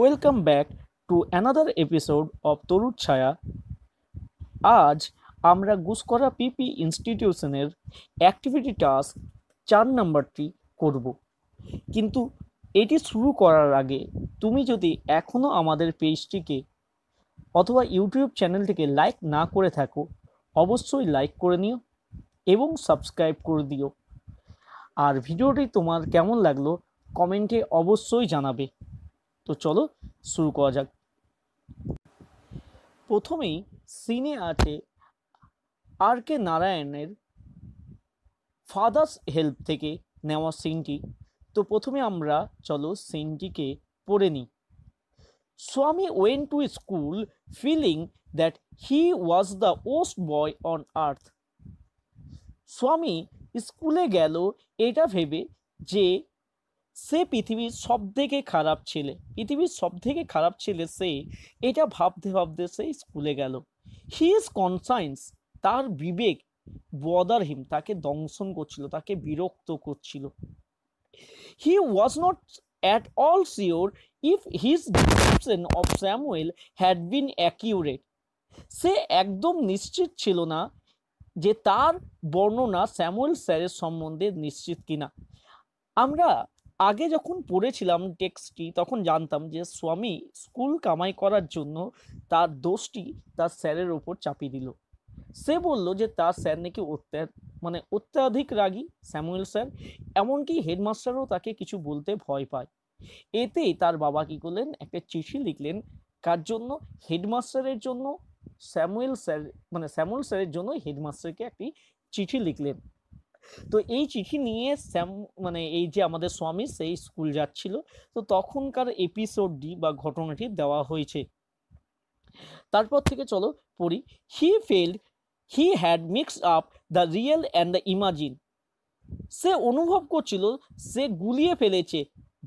Welcome back to another episode of Tarun Chhaya আজ আমরা Guskara PP ইনস্টিটিউশনের অ্যাক্টিভিটি টাস্ক চার নাম্বারটি করব কিন্তু এটি শুরু করার আগে তুমি যদি এখনও আমাদের পেজটিকে অথবা ইউটিউব চ্যানেলটিকে লাইক না করে থাকো অবশ্যই লাইক করে নিও এবং সাবস্ক্রাইব করে দিও আর ভিডিওটি তোমার কেমন লাগলো কমেন্টে অবশ্যই জানাবে তো চলো শুরু করা যাক প্রথমেই সিনে আছে আর কে নারায়ণের ফাদার্স হেল্প থেকে নেওয়া সিনটি তো প্রথমে আমরা চলো সিনটিকে পড়ে নিই Swami went to school feeling that he was the worst boy on earth Swami স্কুলে গেল এটা ভেবে যে সে পৃথিবীর সবথেকে খারাপ ছেলে পৃথিবীর সবথেকে খারাপ ছেলে সে এটা ভাবতে ভাবতে সে স্কুলে গেল হি ইজ কনসাইন্স তার বিবেক বদারহিম তাকে দংশন করছিল তাকে বিরক্ত করছিল he was not at all sure if his description of Samuel had been accurate সে একদম নিশ্চিত ছিল না যে তার বর্ণনা স্যামুয়েল স্যারের সম্বন্ধে নিশ্চিত কিনা আমরা আগে যখন পড়েছিলাম টেক্সটটি তখন জানতাম যে স্বামী স্কুল কামাই করার জন্য তার দোষটি তার স্যারের ওপর চাপিয়ে দিল সে বলল যে তার স্যার নাকি অত্যার মানে অত্যাধিক রাগী স্যামুয়েল স্যার এমনকি হেডমাস্টারও তাকে কিছু বলতে ভয় পায় এতেই তার বাবা কী করলেন একটা চিঠি লিখলেন কার জন্য হেডমাস্টারের জন্য স্যামুয়েল স্যার মানে স্যামুয়েল স্যারের জন্য হেডমাস্টারকে একটি চিঠি লিখলেন তো এই চিঠি নিয়ে স্যাম মানে এই যে আমাদের স্বামী সেই স্কুল যাচ্ছিল তো তখনকার এপিসোডটি বা ঘটনাটি দেওয়া হয়েছে তারপর থেকে চলো পড়ি he felt he had mixed up the real and the imagine সে অনুভব করছিল সে গুলিয়ে ফেলেছে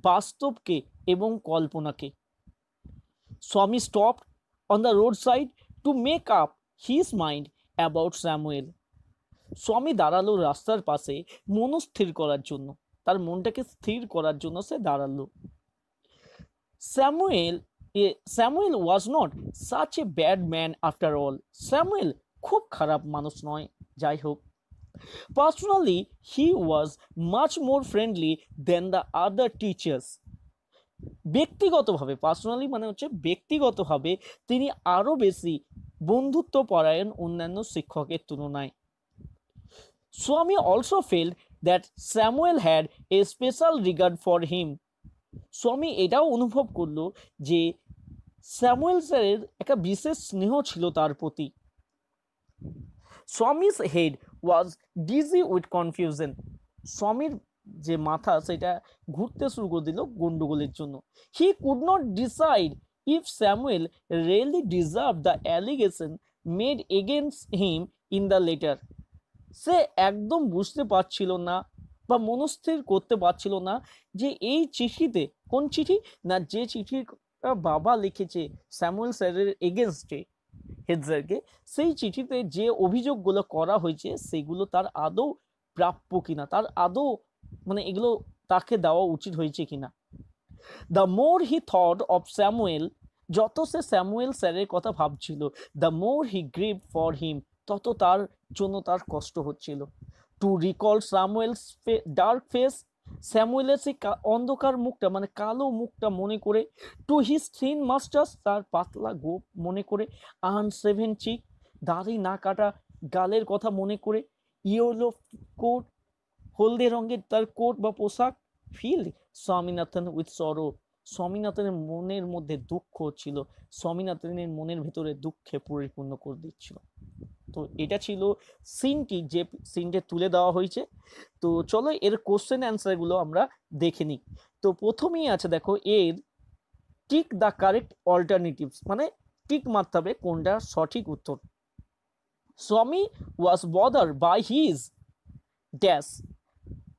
বাস্তবকে এবং কল্পনাকে Swami stop on the road side to make up his mind about Samuel Swami দাঁড়ালো রাস্তার পাশে মনস্থির করার জন্য তার মনটাকে স্থির করার জন্য সে দাঁড়ালো Samuel a Samuel was not such a bad man after all Samuel খুব খারাপ মানুষ নয় যাই হোক personally he was much more friendly than the other teachers ব্যক্তিগতভাবে পার্সোনালি মানে হচ্ছে ব্যক্তিগতভাবে তিনি আরও বেশি বন্ধুত্ব পরায়ণ অন্যান্য শিক্ষকের তুলনায় Swami also felt that Samuel had a special regard for him. স্বামী এটাও অনুভব করলো যে স্যামুয়েল স্যারের একটা বিশেষ স্নেহ ছিল তার প্রতি Swami's head was dizzy with confusion স্বামীর যে মাথা সেটা ঘুরতে শুরু করে দিল গন্ডগোলের জন্য he could not decide if Samuel really deserve the allegation made against him in the letter সে একদম বুঝতে পারছিল না বা মনস্থির করতে পারছিল না যে এই চিঠিতে কোন চিঠি না যে চিঠি বাবা লিখেছে স্যামুয়েল স্যারের এগেনস্টে হেডসারকে সেই চিঠিতে যে অভিযোগগুলো করা হয়েছে সেগুলো তার আদৌ প্রাপ্য কিনা তার আদৌ মানে এগুলো তাকে দেওয়া উচিত হয়েছে কিনা the more he thought of Samuel যত সে স্যামুয়েল স্যারের কথা ভাবছিল the more he grip for him তত তার জন্য তার কষ্ট হচ্ছিল to recall Samuel's dark face স্যামুয়েলের সেই অন্ধকার মুখটা মানে কালো মুখটা মনে করে টু হিজ থিন মাস্টার্স তার পাতলা গোপ মনে করে আন সেভেন চিক দাড়ি না কাটা গালের কথা মনে করে ইয়েলো কোট হলদে রঙের তার কোট বা পোশাক ফিল্ড স্বামীনাথন উইথ সরো স্বামীনাথনের মনের মধ্যে দুঃখ ছিল স্বামীনাথনের মনের ভিতরে দুঃখে পরিপূর্ণ করে দিচ্ছিল তো এটা ছিল সিনটি যে সিনটি তুলে দেওয়া হয়েছে তো চলো এর কোশ্চেন অ্যান্সারগুলো আমরা দেখে নিই তো প্রথমেই আছে দেখো এর টিক দ্য কারেক্ট অল্টারনেটিভস মানে টিক মারতে হবে কোনটা সঠিক উত্তর Swami was bother by his dash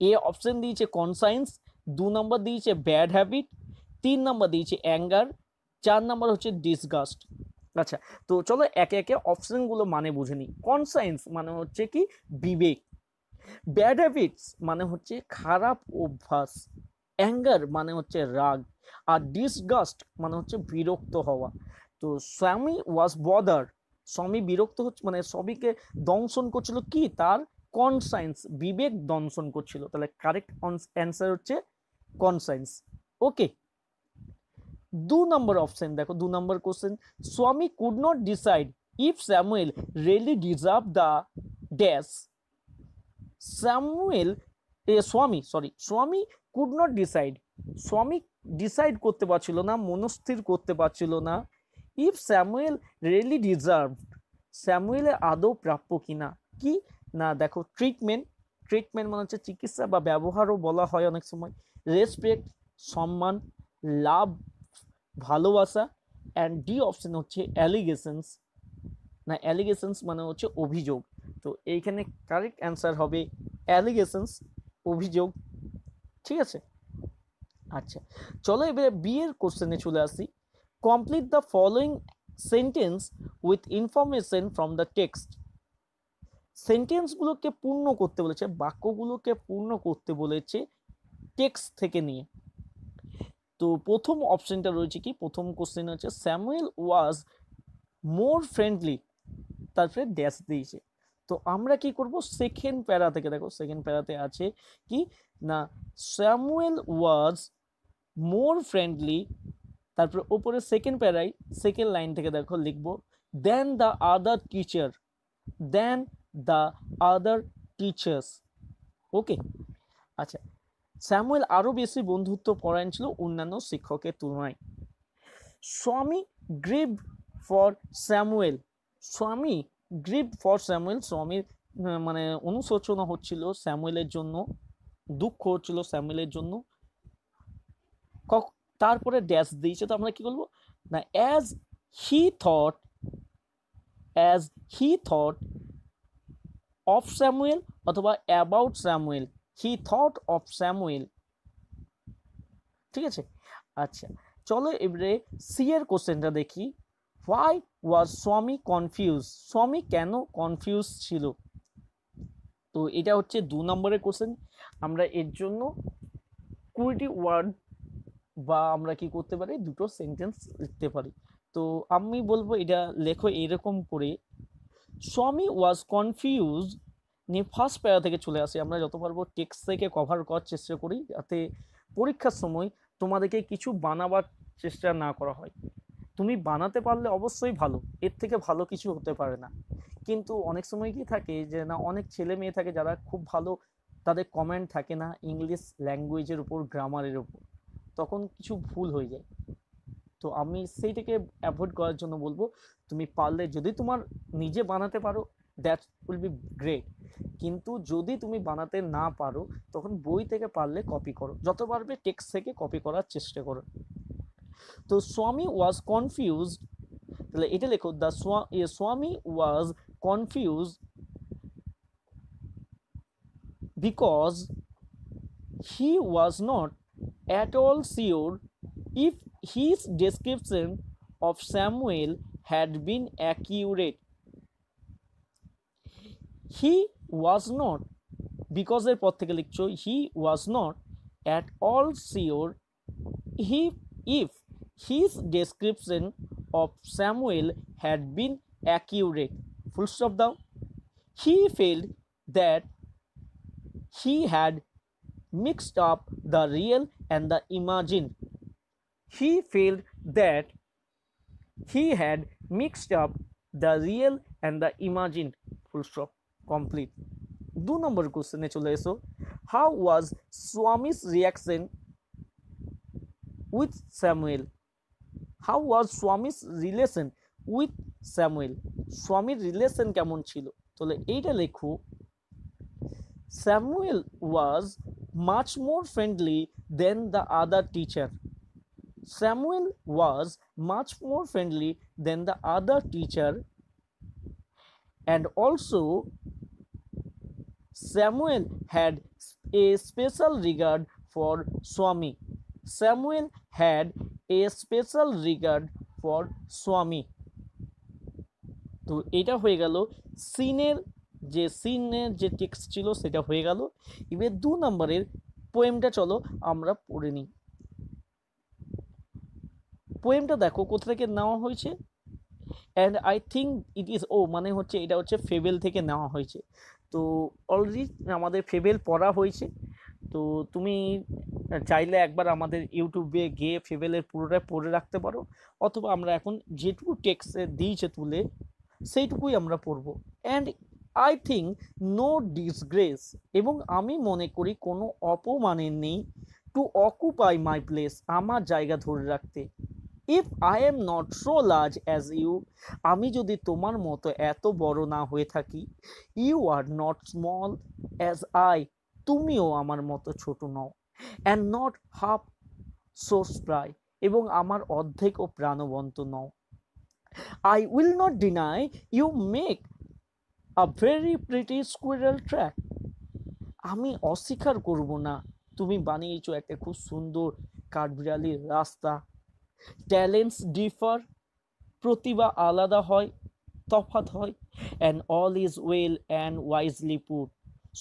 a option দিয়েছে কনসায়েন্স দু নম্বর দিয়েছে ব্যাড হ্যাবিট তিন নম্বর দিয়েছে অ্যাঙ্গার চার নম্বর হচ্ছে ডিসগাস্ট আচ্ছা তো চলো একে একে অপশনগুলো মানে বুঝে নিই কনসায়েন্স মানে হচ্ছে কি বিবেক ব্যাড হ্যাবিটস মানে হচ্ছে খারাপ অভ্যাস অ্যাঙ্গার মানে হচ্ছে রাগ আর ডিসগাস্ট মানে হচ্ছে বিরক্ত হওয়া তো স্বামী ওয়াজ বদার স্বামী বিরক্ত হচ্ছে মানে স্বামীকে দংশন করছিল কি তার কনসায়েন্স বিবেক দংশন করছিল তাহলে কারেক্ট অ্যান্সার হচ্ছে কনসায়েন্স ওকে দু নম্বর অপশন দেখো দু নম্বর question Swami could not decide if Samuel really deserve the dash Samuel a Swami sorry Swami could not decide Swami decide করতে পারছিল না মনস্থির করতে পারছিল না ইফ স্যামুয়েল রিয়েলি ডিজার্ভ স্যামুয়েলের আদৌ প্রাপ্য কিনা কি না দেখো ট্রিটমেন্ট ট্রিটমেন্ট মানে হচ্ছে চিকিৎসা বা ব্যবহারও বলা হয় অনেক সময় রেসপেক্ট সম্মান লাভ ভালোবাসা অ্যান্ড ডি অপশান হচ্ছে অ্যালিগেশনস না অ্যালিগেশনস মানে হচ্ছে অভিযোগ তো এইখানে কারেক্ট অ্যান্সার হবে অ্যালিগেশনস অভিযোগ ঠিক আছে আচ্ছা চলো এবারে বিয়ের কোশ্চেনে চলে আসি complete the following sentence with information from the text সেন্টেন্সগুলোকে পূর্ণ করতে বলেছে বাক্যগুলোকে পূর্ণ করতে বলেছে টেক্সট থেকে নিয়ে তো প্রথম অপশনটা রয়েছে কি প্রথম কোশ্চেন হচ্ছে স্যামুয়েল ওয়াজ মোর ফ্রেন্ডলি তারপরে ড্যাশ দিয়েছে তো আমরা কি করব সেকেন্ড প্যারা থেকে দেখো সেকেন্ড প্যারাতে আছে কি না স্যামুয়েল ওয়াজ মোর ফ্রেন্ডলি তারপরে ওপরে সেকেন্ড প্যারাই সেকেন্ড লাইন থেকে দেখো লিখব than the other teacher than the other teachers okay আচ্ছা স্যামুয়েল আরও বেশি বন্ধুত্ব পরায়ণ ছিল অন্যান্য শিক্ষকের তুলনায় Swami grieve for Samuel Swami grieve for Samuel স্বামীর মানে অনুশোচনা হচ্ছিল স্যামুয়েলের জন্য দুঃখ হচ্ছিল স্যামুয়েলের জন্য তারপরে ড্যাশ দিয়েছে তো আমরা কি বলবো না as he thought as he thought of Samuel অথবা about Samuel he thought of Samuel ঠিক আছে আচ্ছা চলো এবারে সি এর কোশ্চেনটা দেখি হোয়াই ওয়াজ স্বামী কনফিউজ স্বামী কেন কনফিউজ ছিল তো এটা হচ্ছে দু নম্বরের কোশ্চেন আমরা এর জন্য কুড়িটি ওয়ার্ড বা আমরা কি করতে পারি দুটো সেন্টেন্স লিখতে পারি তো আমি বলবো এটা লেখো এরকম করে স্বামী ওয়াজ কনফিউজ নিয়ে ফার্স্ট প্যারা থেকে চলে আসি আমরা যত পারবো টেক্সট থেকে কভার করার চেষ্টা করি যাতে পরীক্ষার সময় তোমাদেরকে কিছু বানাবার চেষ্টা না করা হয় তুমি বানাতে পারলে অবশ্যই ভালো এর থেকে ভালো কিছু হতে পারে না কিন্তু অনেক সময় কি থাকে যে না অনেক ছেলে মেয়ে থাকে যারা খুব ভালো তাদের কমেন্ট থাকে না ইংলিশ ল্যাঙ্গুয়েজের উপর গ্রামারের উপর তখন কিছু ভুল হয়ে যায় তো আমি সেইটাকে অ্যাভয়েড করার জন্য বলবো তুমি পারলে যদি তোমার নিজে বানাতে পারো দ্যাট উইল বি গ্রেট কিন্তু যদি তুমি বানাতে না পারো তখন বই থেকে পারলে কপি করো যত পারবে টেক্সট থেকে কপি করার চেষ্টা করো তো স্বামী ওয়াজ কনফিউজ তাহলে এটা লেখো the Swami was confuse because he was not at all sure if his description of Samuel had been accurate he was not বিকজের পর থেকে লিখছো he was not at all sure he if his description of Samuel had been accurate full stop দাও he felt that he had mixed up the real and the imagined. He felt that he had mixed up the real and the imagined. Full stop. Complete দু নম্বর কোশ্চেনে চলে এসো how was Swami's reaction with Samuel how was Swami's relation with Samuel স্বামীর relation কেমন ছিল তাহলে এইটা লেখো Samuel was much more friendly than the other teacher Samuel was much more friendly than the other teacher and also Samuel had a special regard for Swami. Samuel had a special regard for Swami. তো এটা হয়ে গেল সিনের যে সিনের যে text ছিল সেটা হয়ে গেল এবার দু নম্বরের পোয়েমটা চলো আমরা পড়ে নিই পোয়েমটা দেখো কোথা থেকে নেওয়া হয়েছে and I think it is ও মানে হচ্ছে এটা হচ্ছে ফেবেল থেকে নেওয়া হয়েছে তো অলরেডি আমাদের ফেভেল পড়া হয়েছে তো তুমি চাইলে একবার আমাদের ইউটিউবে গিয়ে ফেভেলের পুরোটা পড়ে রাখতে পারো অথবা আমরা এখন যেটুকু টেক্সে দিয়েছে তুলে সেইটুকুই আমরা পড়ব and I think no disgrace এবং আমি মনে করি কোনো অপমানের নেই টু অকুপাই মাই প্লেস আমার জায়গা ধরে রাখতে if I am not so large as you আমি যদি তোমার মতো এত বড় না হয়ে থাকি you are not small as I তুমিও আমার মতো ছোট নও and not half so spry এবং আমার অর্ধেক ও প্রাণবন্ত নও I will not deny you make a very pretty squirrel track আমি অস্বীকার করব না তুমি বানিয়েছো একটা খুব সুন্দর কাঠবিড়ালির রাস্তা ট্যালেন্টস ডিফার প্রতিভা আলাদা হয় তফাত হয় and all is well and wisely put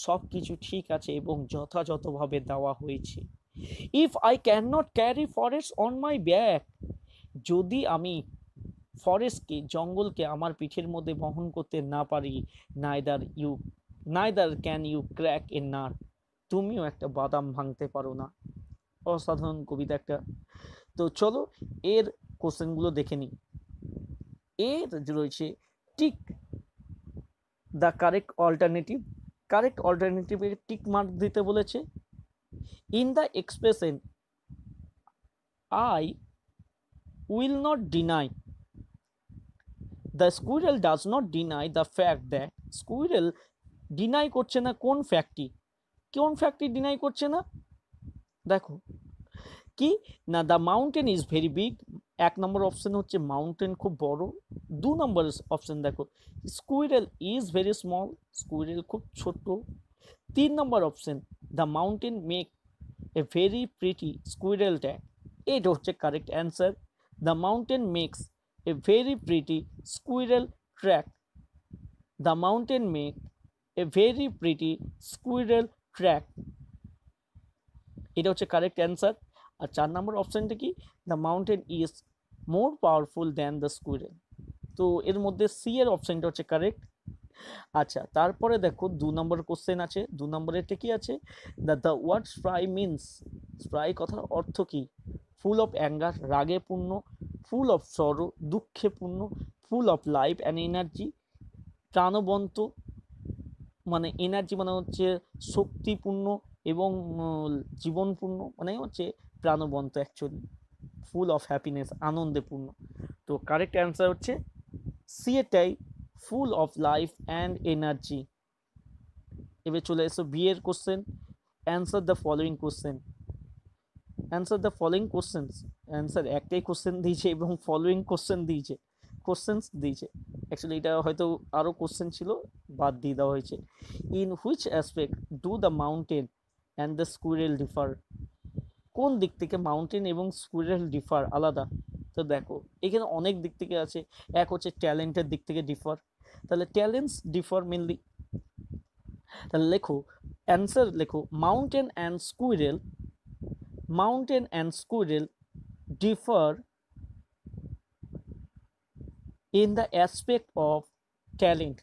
সব কিছু ঠিক আছে এবং যথাযথভাবে দেওয়া হয়েছে if I can not carry forest on my back যদি আমি ফরেস্টকে জঙ্গলকে আমার পিঠের মধ্যে বহন করতে না পারি neither you neither can you crack a nut তুমিও একটা বাদাম ভাঙতে পারো না অসাধারণ কবিতা একটা তো চলো এর কোশ্চেনগুলো দেখে নিই এর রয়েছে tick the correct alternative correct অল্টারনেটিভের টিক মার্ক দিতে বলেছে in the expression I will not deny the squirrel does not deny the fact that squirrel deny করছে না কোন ফ্যাক্টটি কোন ফ্যাক্টটি ডিনাই করছে না দেখো কি না the mountain is very big এক নাম্বার অপশন হচ্ছে মাউন্টেন খুব বড় দুই নাম্বার অপশন দেখো squirrel is very small squirrel খুব ছোট তিন number option the mountain make a very pretty squirrel track এইটা হচ্ছে correct answer the mountain make a very pretty squirrel track the mountain make a very pretty squirrel track এটা হচ্ছে correct answer আর চার number অপশানটা কি the mountain is more powerful than the squirrel তো এর মধ্যে সি এর অপশানটা হচ্ছে কারেক্ট আচ্ছা তারপরে দেখো দু নম্বর কোশ্চেন আছে দু নম্বরেরটা কি আছে the the word spry means spry কথার অর্থ কি ফুল অফ অ্যাঙ্গার রাগে পূর্ণ ফুল অফ সরো দুঃখে পূর্ণ full of life and energy প্রাণবন্ত মানে এনার্জি মানে হচ্ছে শক্তিপূর্ণ এবং জীবনপূর্ণ মানে হচ্ছে প্রাণবন্ত অ্যাকচুয়ালি ফুল অফ হ্যাপিনেস আনন্দে পূর্ণ তো কারেক্ট অ্যান্সার হচ্ছে সি এটাই full of life and energy এবার চলে এসো বিয়ের question answer the following question answer the following questions answer একটাই কোশ্চেন দিয়েছে এবং ফলোয়িং কোশ্চেন দিয়েছে কোশ্চেন্স দিয়েছে অ্যাকচুয়ালি এটা হয়তো আরও কোশ্চেন ছিল বাদ দিয়ে দেওয়া হয়েছে in which aspect do the mountain and the squirrel differ কোন দিক থেকে মাউন্টেন এবং স্কুইরেল ডিফার আলাদা তো দেখো এখানে অনেক দিক থেকে আছে এক হচ্ছে ট্যালেন্টের দিক থেকে ডিফার তাহলে ট্যালেন্টস ডিফার মেনলি তাহলে লেখো অ্যান্সার লেখো mountain and squirrel mountain and squirrel differ in the aspect of talent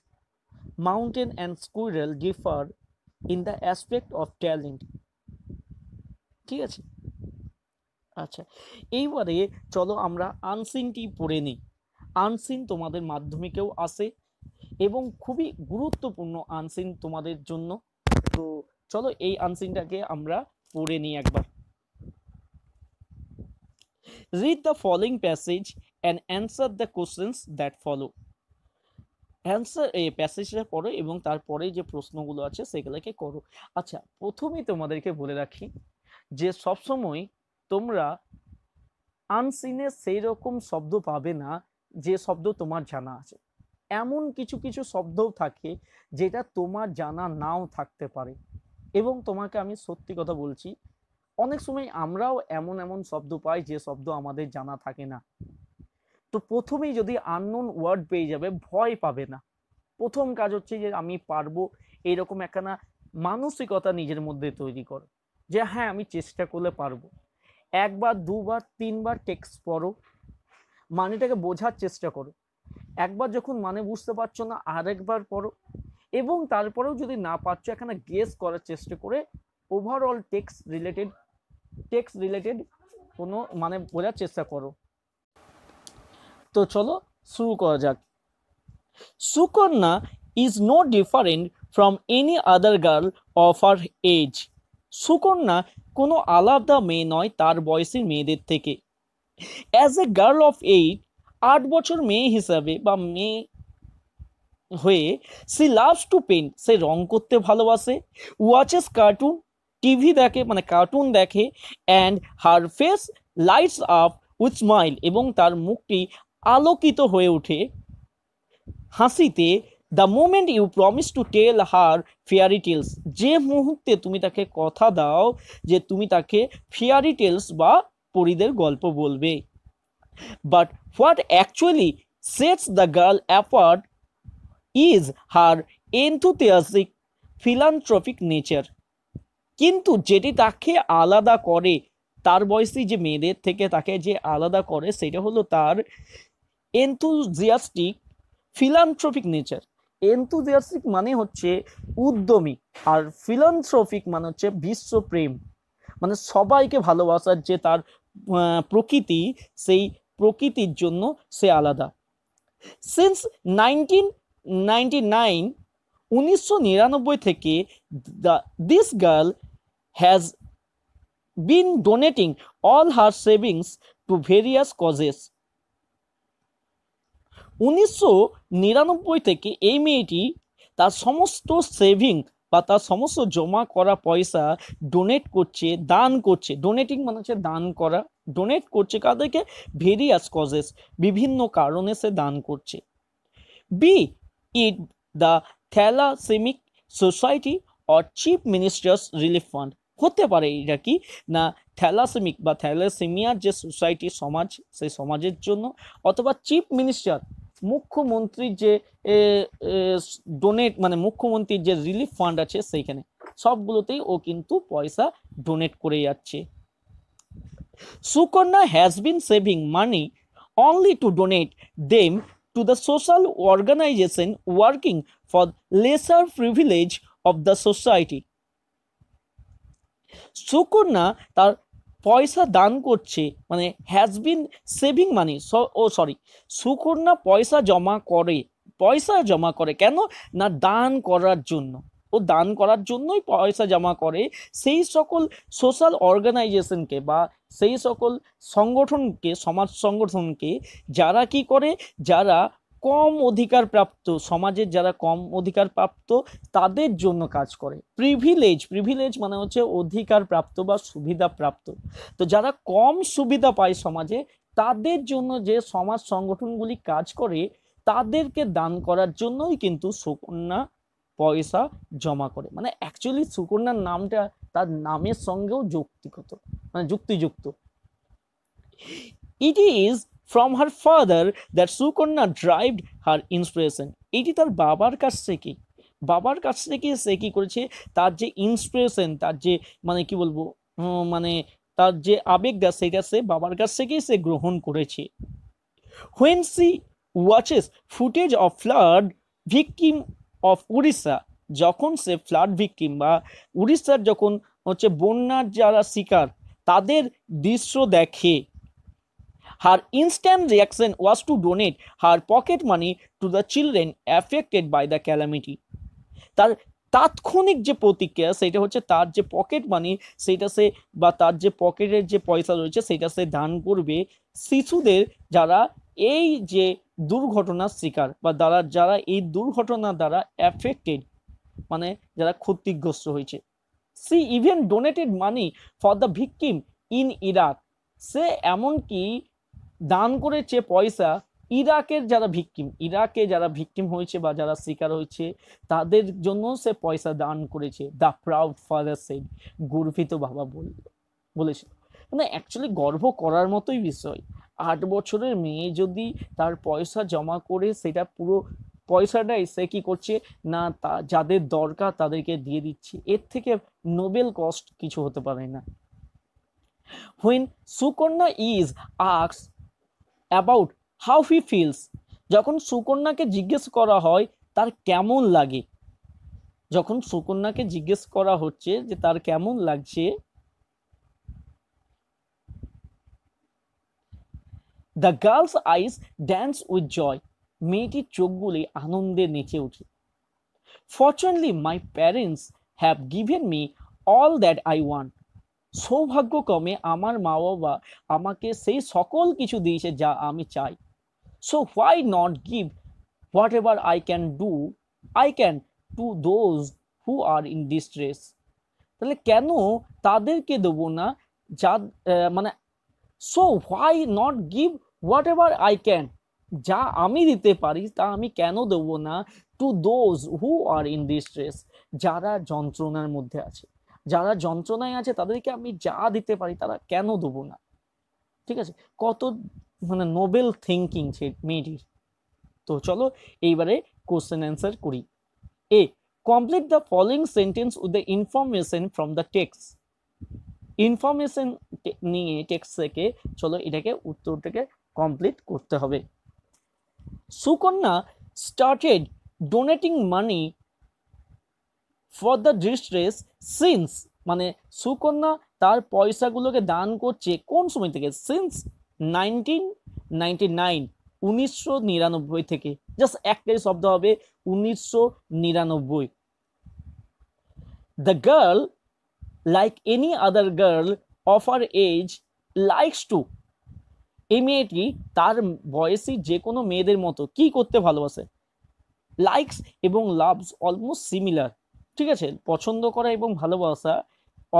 mountain and squirrel differ in the aspect of talent ঠিক আছে আচ্ছা এইবারে চলো আমরা আনসিনটি পড়ে নিই আনসিন তোমাদের মাধ্যমিকেও আসে এবং খুবই গুরুত্বপূর্ণ আনসিন তোমাদের জন্য তো চলো এই আনসিনটাকে আমরা পড়ে নিই একবার read the following passage and answer the questions that follow answer এই প্যাসেজটা পড়ো এবং তারপরে যে প্রশ্নগুলো আছে সেগুলোকে করো আচ্ছা প্রথমেই তোমাদেরকে বলে রাখি যে সবসময় তোমরা আনসিনে সেই রকম শব্দ পাবে না যে শব্দ তোমার জানা আছে এমন কিছু কিছু শব্দও থাকে যেটা তোমার জানা নাও থাকতে পারে এবং তোমাকে আমি সত্যি কথা বলছি অনেক সময় আমরাও এমন এমন শব্দ পাই যে শব্দ আমাদের জানা থাকে না তো প্রথমেই যদি আননোন ওয়ার্ড পেয়ে যাবে ভয় পাবে না প্রথম কাজ হচ্ছে যে আমি পারবো এরকম একখানা মানসিকতা নিজের মধ্যে তৈরি করো যে হ্যাঁ আমি চেষ্টা করলে পারবো একবার দুবার তিনবার টেক্সট পড়ো মানেটাকে বোঝার চেষ্টা করো একবার যখন মানে বুঝতে পারছো না আরেকবার পড়ো এবং তারপরেও যদি না পারছো এখানে গেস করার চেষ্টা করে overall text related text related কোনো মানে বোঝার চেষ্টা করো তো চলো শুরু করা যাক Sukanya is no different from any other girl of R age Sukanya কোনো আলাদা মেয়ে নয় তার বয়সের মেয়েদের থেকে as a girl of eight আট বছর মেয়ে হিসাবে বা মেয়ে হয়ে সি লাভস টু পেন্ট সে রং করতে ভালোবাসে ওয়াচেস কার্টুন টিভি দেখে মানে কার্টুন দেখে and her face lights up with smile এবং তার মুখটি আলোকিত হয়ে ওঠে হাসিতে the moment you promise to tell her fairy tales যে মুহূর্তে তুমি তাকে কথা দাও যে তুমি তাকে ফেয়ারি টেলস বা পরীদের গল্প বলবে but what actually sets the girl apart is her enthusiastic philanthropic nature কিন্তু যেটি তাকে আলাদা করে তার বয়সী যে মেয়েদের থেকে তাকে যে আলাদা করে সেটা হলো তার এনথুজিয়াস্টিক ফিলান্থ্রফিক নেচার এনথুজিয়াস্টিক মানে হচ্ছে উদ্যমী আর ফিলান্থ্রফিক মানে হচ্ছে বিশ্বপ্রেম মানে সবাইকে ভালোবাসার যে তার প্রকৃতি সেই প্রকৃতির জন্য সে আলাদা সিন্স নাইনটিন নাইনটি নাইন উনিশশো নিরানব্বই থেকে this girl has been donating all her savings to various causes উনিশশো নিরানব্বই থেকে এই মেয়েটি তার সমস্ত সেভিং বা তার সমস্ত জমা করা পয়সা ডোনেট করছে দান করছে ডোনেটিং মানে হচ্ছে দান করা ডোনেট করছে কাদেরকে ভেরিয়াস কজেস বিভিন্ন কারণে সে দান করছে be it the thalassemic society or chief minister's relief fund হতে পারে এটা কি না থ্যালাসেমিক বা থ্যালাসেমিয়ার যে সোসাইটি সমাজ সেই সমাজের জন্য অথবা চিফ মিনিস্টার মুখ্যমন্ত্রীর যে ডোনেট মানে মুখ্যমন্ত্রীর যে রিলিফ ফান্ড আছে সেইখানে সবগুলোতেই ও কিন্তু পয়সা ডোনেট করে যাচ্ছে Sukanya has been saving money only to donate them to the social organization working for lesser privilege of the society Sukanya তার পয়সা দান করছে মানে has been saving money oh sorry Sukanya পয়সা জমা করে পয়সা জমা করে কেন না দান করার জন্য ও দান করার জন্যই পয়সা জমা করে সেই সকল সোশ্যাল অর্গানাইজেশনকে বা সেই সকল সংগঠনকে সমাজ সংগঠনকে যারা কি করে যারা কম অধিকার প্রাপ্ত সমাজের যারা কম অধিকার প্রাপ্ত তাদের জন্য কাজ করে প্রিভিলেজ প্রিভিলেজ মানে হচ্ছে অধিকার প্রাপ্ত বা সুবিধা প্রাপ্ত তো যারা কম সুবিধা পায় সমাজে তাদের জন্য যে সমাজ সংগঠনগুলি কাজ করে তাদেরকে দান করার জন্যই কিন্তু সুকন্যা পয়সা জমা করে মানে অ্যাকচুয়ালি সুকন্যার নামটা তার নামের সঙ্গেও যুক্তিগত মানে যুক্তিযুক্ত it is from her father that Sukanya derived her inspiration এটি তার বাবার কাছ থেকে বাবার কাছ থেকে সে কী করেছে তার যে ইন্সপিরেশন তার যে মানে কি বলবো মানে তার যে আবেগটা সেটা সে বাবার কাছ থেকেই সে গ্রহণ করেছে when she watches footage of flood victim of Orissa যখন সে ফ্লাড ভিকিম বা উড়িষ্যার যখন হচ্ছে বন্যার যারা শিকার তাদের দৃশ্য দেখে Her instant reaction was to donate her pocket money to the children affected by the calamity. তার তাৎক্ষণিক যে প্রতিক্রিয়া সেটা হচ্ছে তার যে পকেট মানি সেটা সে বা তার যে পকেটের যে পয়সা রয়েছে সেটা সে দান করবে শিশুদের যারা এই যে দুর্ঘটনার শিকার বা দ্বারা যারা এই দুর্ঘটনা দ্বারা অ্যাফেক্টেড মানে যারা ক্ষতিগ্রস্ত হয়েছে she even donated money for the victim in Iraq সে এমনকি দান করেছে পয়সা ইরাকের যারা ভিকটিম ইরাকে যারা ভিকটিম হয়েছে বা যারা শিকার হয়েছে তাদের জন্য সে পয়সা দান করেছে দ্য প্রাউড ফাদার সেড গর্বিত বাবা বল বলেছে মানে অ্যাকচুয়ালি গর্ব করার মতোই বিষয় আট বছরের মেয়ে যদি তার পয়সা জমা করে সেটা পুরো পয়সাটাই সে কী করছে না তা যাদের দরকার তাদেরকে দিয়ে দিচ্ছে এর থেকে নোবেল কস্ট কিছু হতে পারে না হুইন সুকন্যা ইজ আক্স অ্যাবাউট হাউ হি ফিলস যখন সুকন্যাকে জিজ্ঞেস করা হয় তার কেমন লাগে যখন সুকন্যাকে জিজ্ঞেস করা হচ্ছে যে তার কেমন লাগছে the girl's eyes dance with joy মেয়েটির চোখগুলি আনন্দে নেচে ওঠে fortunately my parents have given me all that I want সৌভাগ্যক্রমে আমার মা বাবা আমাকে সেই সকল কিছু দিয়েছে যা আমি চাই so why not give whatever I can do I can to those who are in distress তাহলে কেন তাদেরকে দেবো না যা মানে so why not give whatever I can যা আমি দিতে পারি তা আমি কেন দেবো না to those who are in distress যারা যন্ত্রণার মধ্যে আছে যারা যন্ত্রণায় আছে তাদেরকে আমি যা দিতে পারি তারা কেন দেবো না ঠিক আছে কত মানে নোবেল থিঙ্কিং সে মেয়েটির তো চলো এইবারে কোশ্চেন অ্যান্সার করি A complete the following sentence with the information from the text information নিয়ে টেক্স থেকে চলো এটাকে উত্তরটাকে কমপ্লিট করতে হবে Sukanya started donating money for the distress since মানে সুকন্যা তার পয়সাগুলোকে দান করছে কোন সময় থেকে সিন্স নাইনটিন নাইনটি নাইন উনিশশো নিরানব্বই থেকে জাস্ট একটাই শব্দ হবে উনিশশো নিরানব্বই the girl like any other girl of R age likes to এই মেয়েটি তার বয়সী যে কোনো মেয়েদের মতো কি করতে ভালোবাসে লাইকস এবং লাভস অলমোস্ট সিমিলার ঠিক আছে পছন্দ করা এবং ভালোবাসা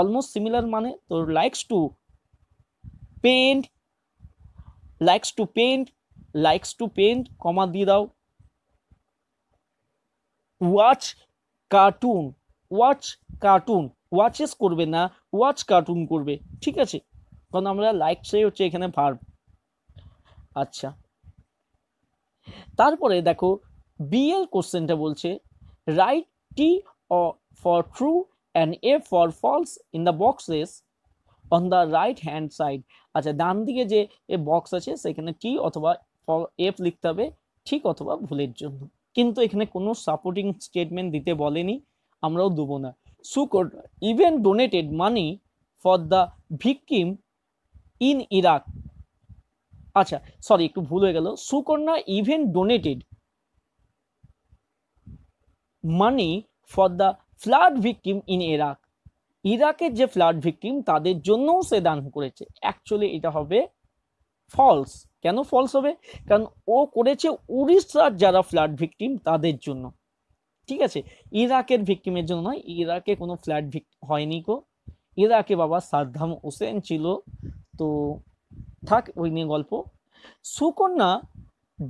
অলমোস্ট সিমিলার মানে তোর likes to paint likes to paint likes to paint comma দিয়ে দাও watch cartoon watch cartoon watches করবে না ওয়াচ কার্টুন করবে ঠিক আছে কারণ আমরা লাইকসে হচ্ছে এখানে ভার্ব আচ্ছা তারপরে দেখো বিএল কোশ্চেনটা বলছে write T or for true and a for false in the boxes on the right hand side আচ্ছা ডান দিকে যে এ বক্স আছে সেখানে টি অথবা এফ লিখতে হবে ঠিক অথবা ভুলের জন্য কিন্তু এখানে কোনো সাপোর্টিং স্টেটমেন্ট দিতে বলেনি আমরাও দেবো না সুকোড even donated money for the victim in Iraq আচ্ছা সরি একটু ভুল হয়ে গেল Sukanya even donated money for the flood victim in Iraq ইরাকের যে ফ্লাড ভিকটিম তাদের জন্যও সে দান করেছে অ্যাকচুয়ালি এটা হবে ফলস কেন ফলস হবে কারণ ও করেছে উড়িষ্যার যারা ফ্লাড ভিকটিম তাদের জন্য ঠিক আছে ইরাকের ভিকটিমের জন্য নয় ইরাকে কোনো ফ্ল্যাট হয়নি কো ইরাকে বাবা সাদ্দাম হোসেন ছিল তো থাক ওই নিয়ে গল্প Sukanya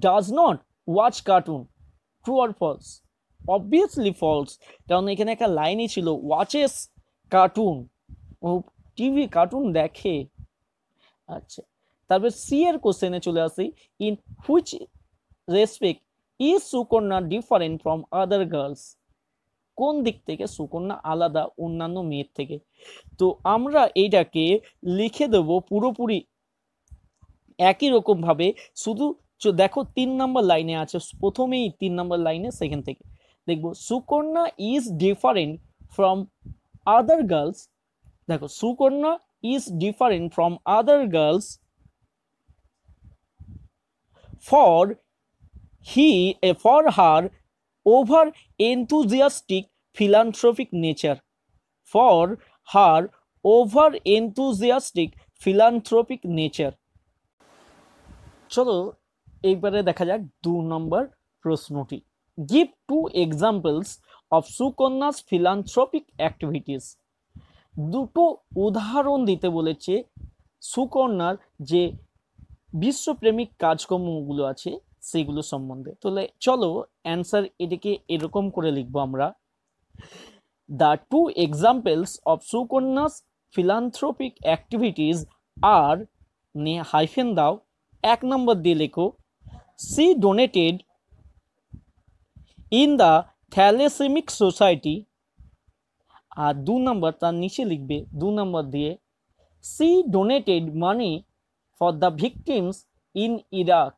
does not watch cartoon true or false obviously false কারণ এখানে একটা লাইনই ছিল ওয়াচেস কার্টুন ও টিভি কার্টুন দেখে আচ্ছা তারপর সি এর কোশ্চেনে চলে আসি in which respect is Sukanya different from other girls কোন দিক থেকে সুকন্যা আলাদা অন্যান্য মেয়ের থেকে তো আমরা এইটাকে লিখে দেব পুরোপুরি একই রকমভাবে শুধু দেখো তিন নম্বর লাইনে আছে প্রথমেই তিন নম্বর লাইনে সেখান থেকে দেখবো Sukanya is different from other girls দেখো Sukanya is different from other girls for he for her over enthusiastic philanthropic nature for her over enthusiastic philanthropic nature চলো এইবারে দেখা যাক দু নম্বর প্রশ্নটি give two examples of সুকন্যাস philanthropic activities দুটো উদাহরণ দিতে বলেছে সুকন্যার যে বিশ্বপ্রেমিক কাজকর্মগুলো আছে সেগুলো সম্বন্ধে তাহলে চলো অ্যান্সার এটাকে এরকম করে লিখবো আমরা the two examples of Sukanya's philanthropic activities আর নে হাইফেন দাও এক নম্বর দিয়ে লেখো she donated in the thalassemic society আর দু নম্বর তার নিচে লিখবে দু নম্বর দিয়ে she donated money for the victims in Iraq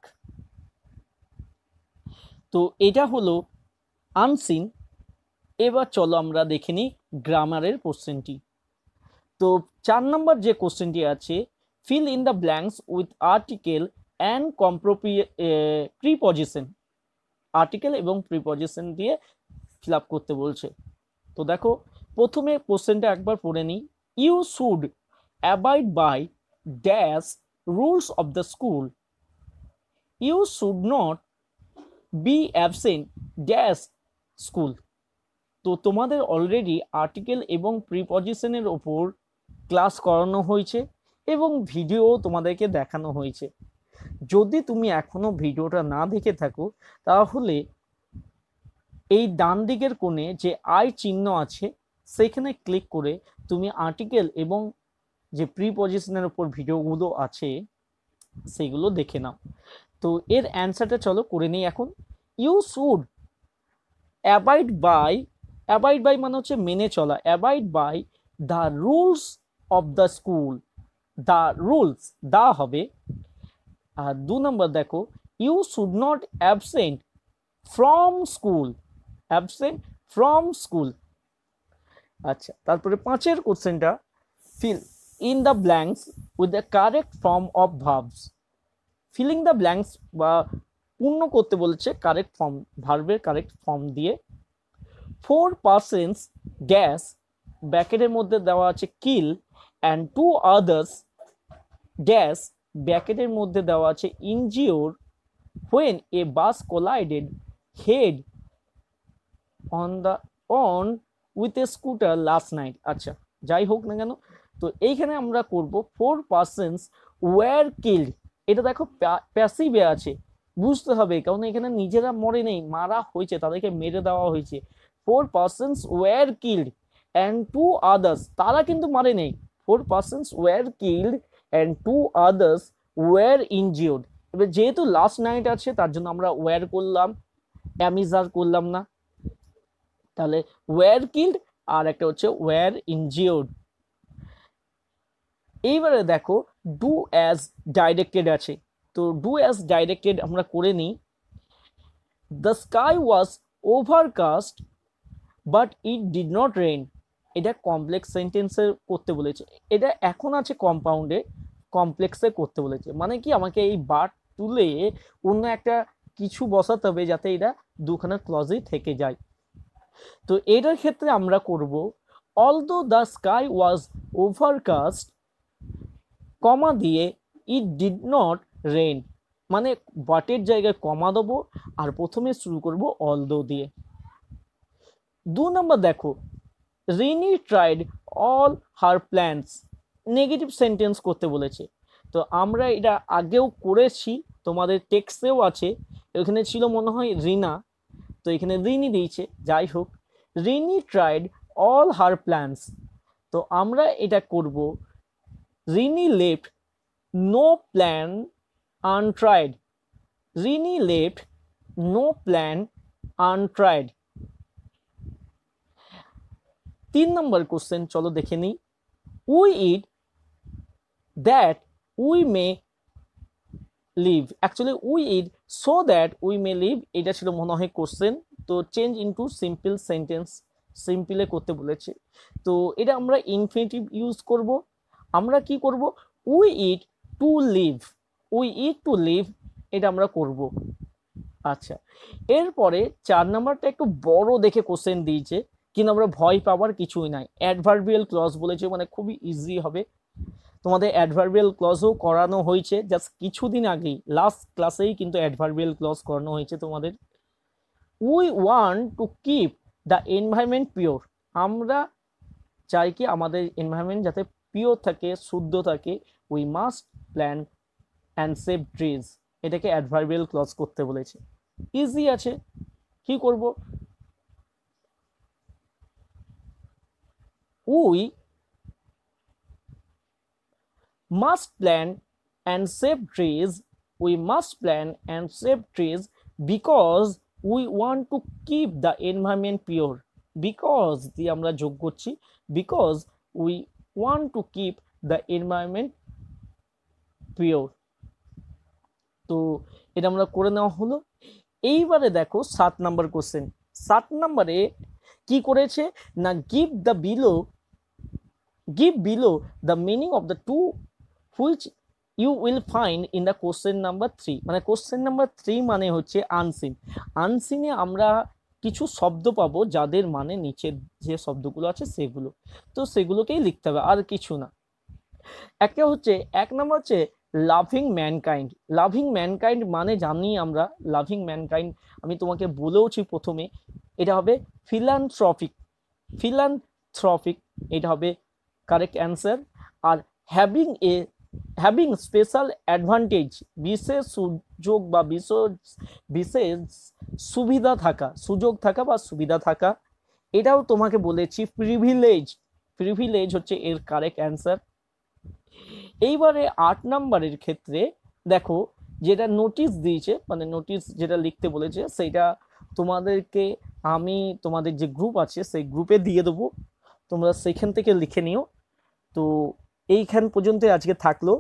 তো এটা হলো আনসিন এবার চলো আমরা দেখে নিই গ্রামারের কোশ্চেনটি তো চার নম্বর যে কোশ্চেনটি আছে fill in the blanks with article and কম্প্রোপি প্রিপজিশন আর্টিকেল এবং প্রিপজিশন দিয়ে ফিল আপ করতে বলছে তো দেখো প্রথমে কোশ্চেনটা একবার পড়ে নিই you should abide by dash rules of the school you should not be absent dash school তো তোমাদের অলরেডি আর্টিকেল এবং প্রিপজিশনের ওপর ক্লাস করানো হয়েছে এবং ভিডিও তোমাদেরকে দেখানো হয়েছে যদি তুমি এখনও ভিডিওটা না দেখে থাকো তাহলে এই ডান দিকের কোণে যে আই চিহ্ন আছে সেখানে ক্লিক করে তুমি আর্টিকেল এবং যে প্রি পজিশনের ওপর ভিডিওগুলো আছে সেগুলো দেখে নাও তো এর অ্যান্সারটা চলো করে নিই এখন you should abide by abide by মানে হচ্ছে মেনে চলা abide by the rules of the school the rules দা হবে আ টু নাম্বার দেখো you should not absent from school absent from school আচ্ছা তারপরে পাঁচ এর কোশ্চেনটা fill in the blanks with the correct form of verbs filling the blanks পূর্ণ করতে বলেছে কারেক্ট ফর্ম ভার্বের কারেক্ট ফর্ম দিয়ে 4 পার্সেন্টস গ্যাস ব্র্যাকেটের মধ্যে দেওয়া আছে কিল এন্ড টু আদারস গ্যাস ব্যাকেটের মধ্যে দেওয়া আছে injure when a bus collided head on the on with a scooter last night আচ্ছা যাই হোক না কেন তো এইখানে আমরা করব ফোর পার্সেন্স ওয়ার কিল্ড এটা দেখো প্যাসিভে আছে বুঝতে হবে কারণ এখানে নিজেরা মরে নেই মারা হয়েছে তাদেরকে মেরে দেওয়া হয়েছে four persons were killed and two others তারা কিন্তু মারে নেই four persons were killed and two others were injured এবার যেহেতু লাস্ট নাইট আছে তার জন্য আমরা ওয়ার করলাম অ্যামিজ আর করলাম না তাহলে ওয়ার কিল্ড আর একটা হচ্ছে ওয়ার ইনজিওর্ড এইবারে দেখো ডু অ্যাজ ডাইরেক্টেড আছে তো ডু অ্যাজ ডাইরেক্টেড আমরা করে নিই the sky was overcast but it did not rain এটা কমপ্লেক্স সেন্টেন্সে করতে বলেছে এটা এখন আছে কম্পাউন্ডে কমপ্লেক্সে করতে বলেছে মানে কি আমাকে এই বার তুলে অন্য একটা কিছু বসাতে হবে যাতে এটা দুখানা ক্লজেই থেকে যায় তো এটার ক্ষেত্রে আমরা করব although the sky was overcast comma দিয়ে ইট ডিড নট রেন মানে বাটের জায়গায় কমা দেবো আর প্রথমে শুরু করব অলদো দিয়ে দু নম্বর দেখো Rini tried all her plants negative sentence করতে বলেছে তো আমরা এটা আগেও করেছি তোমাদের টেক্সেও আছে এখানে ছিল মনে হয় রিনা তো এখানে রিনি দিয়েছে যাই হোক Rini tried all her plans তো আমরা এটা করব Rini left no plan untried Rini left no plan untried তিন নম্বর কোশ্চেন চলো দেখে নিই we eat that we may live actually we eat so that we may live এটা ছিল মনে হয় কোশ্চেন তো চেঞ্জ ইনটু সিম্পল সেন্টেন্স সিম্পলে করতে বলেছে তো এটা আমরা ইনফিনিটিভ ইউজ করব আমরা কি করব we eat to live we eat to live এটা আমরা করব আচ্ছা এরপরে চার নাম্বারটা একটু বড় দেখে কোশ্চেন দিয়েছে কিন্তু আমরা ভয় পাওয়ার কিছুই নাই অ্যাডভার্বিয়াল ক্লজ বলেছে মানে খুবই ইজি হবে তোমাদের অ্যাডভার্বিয়াল ক্লজও করানো হয়েছে জাস্ট কিছুদিন আগেই লাস্ট ক্লাসেই কিন্তু অ্যাডভার্বিয়াল ক্লজ করানো হয়েছে তোমাদের we want to keep the environment pure আমরা চাই কি আমাদের এনভায়রনমেন্ট যাতে পিওর থাকে শুদ্ধ থাকে we must plan and save trees এটাকে অ্যাডভার্বিয়াল ক্লজ করতে বলেছে ইজি আছে কি করব we must plant and save trees. We must plant and save trees because we want to keep the environment pure. Because the amra যোগ করছি because we want to keep the environment pure. তো এটা আমরা করে নেওয়া হলো এইবারে দেখো সাত নাম্বার কোশ্চেন সাত নাম্বারে কি করেছে না give the below give below the meaning of the two which you will find in the question number three মানে কোশ্চেন নাম্বার থ্রি মানে হচ্ছে আনসিন আনসিনে আমরা কিছু শব্দ পাবো যাদের মানে নিচের যে শব্দগুলো আছে সেগুলো তো সেগুলোকেই লিখতে হবে আর কিছু না একটা হচ্ছে এক নম্বর হচ্ছে লাভিং ম্যানকাইন্ড লাভিং ম্যানকাইন্ড মানে জানি আমরা লাভিং ম্যানকাইন্ড আমি তোমাকে বলেওছি প্রথমে এটা হবে ফিলান্থ্রফিক ফিলান্থ্রফিক এটা হবে কারেক্ট অ্যান্সার আর having a having special advantage বিশেষ সুযোগ বা বিশেষ বিশেষ সুবিধা থাকা সুযোগ থাকা বা সুবিধা থাকা এটাও তোমাকে বলেছি প্রিভিলেজ প্রিভিলেজ হচ্ছে এর কারেক্ট অ্যান্সার এইবারে আট নম্বরের ক্ষেত্রে দেখো যেটা নোটিশ দিয়েছে মানে নোটিশ যেটা লিখতে বলেছে সেইটা তোমাদেরকে আমি তোমাদের যে গ্রুপ আছে সেই গ্রুপে দিয়ে দেবো তোমরা সেখান থেকে লিখে নিও তো এইখান পর্যন্তই আজকে থাকলো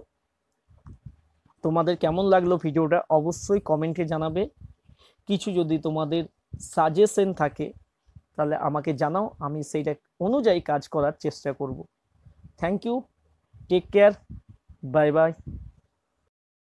তোমাদের কেমন লাগলো ভিডিওটা অবশ্যই কমেন্টে জানাবে কিছু যদি তোমাদের সাজেশন থাকে তাহলে আমাকে জানাও আমি সেইটা অনুযায়ী কাজ করার চেষ্টা করব thank you take care bye by